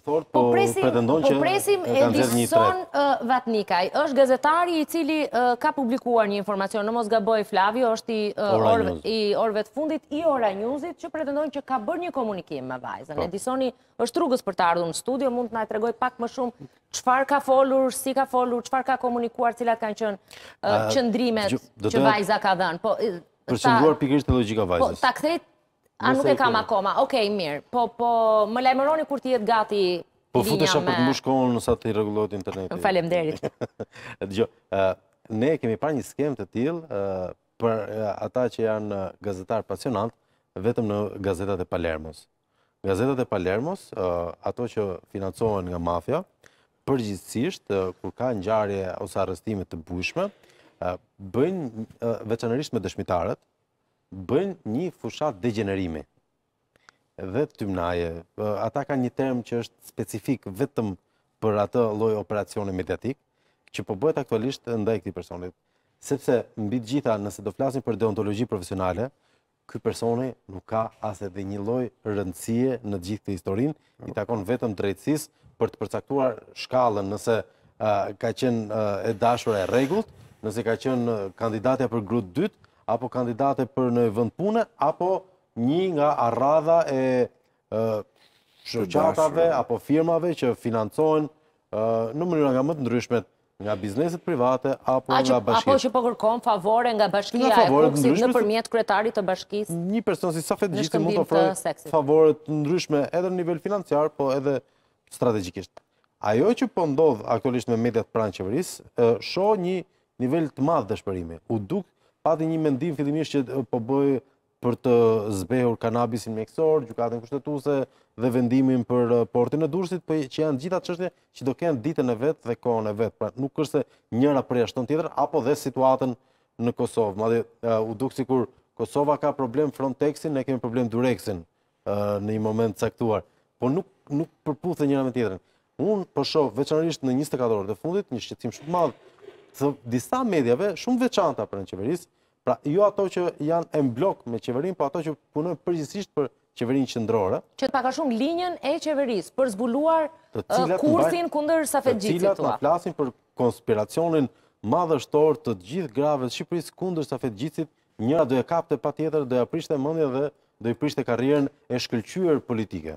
po pretendon që kanë një Po presim po Edison Vatnikaj, është gazetari i cili ka publikuar një informacion, në mos gaboj Flavio, është i orve të fundit, i ora njuzit, që pretendon që ka bërë një komunikim me vajzën. Po. Edisoni është rrugës për të ardhur në studio, mund të nga të regoj pak më shumë qëfar ka folur, si ka folur, qëfar ka komunikuar, cilat kanë qënë qëndrimet që vajza ka dhenë. Përshëndruar po, pikrish të logika vajzës. Po, ta këthejt A nuk e kam akoma, okej, mirë, po, po më lajmëroni kur ti jetë gati linja me... Po futësha për të mbushkohon nësa të i eh. regulohet internetit. Falem derit. Gjo, eh, ne kemi par një skem të tilë eh, për ata që janë gazetar pasionant, vetëm në gazetat e Palermos. Gazetat e Palermos, ato që financohen nga mafja, përgjithsisht, kur ka njarje ose arrestimit të bushme, bëjnë veçanërisht me dëshmitarët, bëjnë një fushat degenerimi dhe të mnaje. Ata ka një term që është specifik vetëm për atë loj operacione mediatik, që po bëhet aktualisht ndaj këti personit. Sepse mbi të gjitha nëse do flasin për deontologi profesionale, këj personi nuk ka ase dhe një loj rëndësie në gjithë të historin, i takon vetëm drejtsis për të përcaktuar shkallën nëse ka qenë e dashur e regullt, nëse ka qenë kandidatja për grutë dytë, apo kandidate për në vënd pune, apo një nga arradha e shërqatave apo firmave që financojnë në mënyra nga më të ndryshmet nga bizneset private apo nga bashkit. Apo që po kërkom favore nga bashkia e kruksit në përmjet kretari të bashkis? Një person si sa fetë gjithë mund të ofroj favore të ndryshme edhe në nivel financiar, po edhe strategikisht. Ajo që po ndodhë aktualisht me mediat pranë qeveris, sho një nivel të madhë dëshpërimi. U dukë pati një mendim fillimisht që po bëj për të zbehur kanabisin mjekësor, gjukatën kushtetuese dhe vendimin për portin e Durrësit, po që janë gjitha çështje që do kanë ditën e vet dhe kohën e vet, pra nuk është se njëra prej ashton tjetër apo dhe situatën në Kosovë, madje uh, u duk sikur Kosova ka problem Frontexin, ne kemi problem Durrexin në një moment caktuar, po nuk nuk përputhen njëra me tjetrën. Un po shoh veçanërisht në 24 orët e fundit një shqetësim shumë të madh të disa medjave shumë veçanta për në qeverisë, pra jo ato që janë e mblok me qeverin, po ato që punën përgjësisht për qeverin qëndrore. Që të paka shumë linjen e qeverisë për zbuluar kursin kunder sa fegjit situa. Të cilat në flasin për konspiracionin madhështor të gjithë grave të Shqipëris kunder sa fegjit Njëra dhe e kapte pa tjetër, dhe e aprishte mëndje dhe dhe i prishte karrieren e shkëllqyër politike.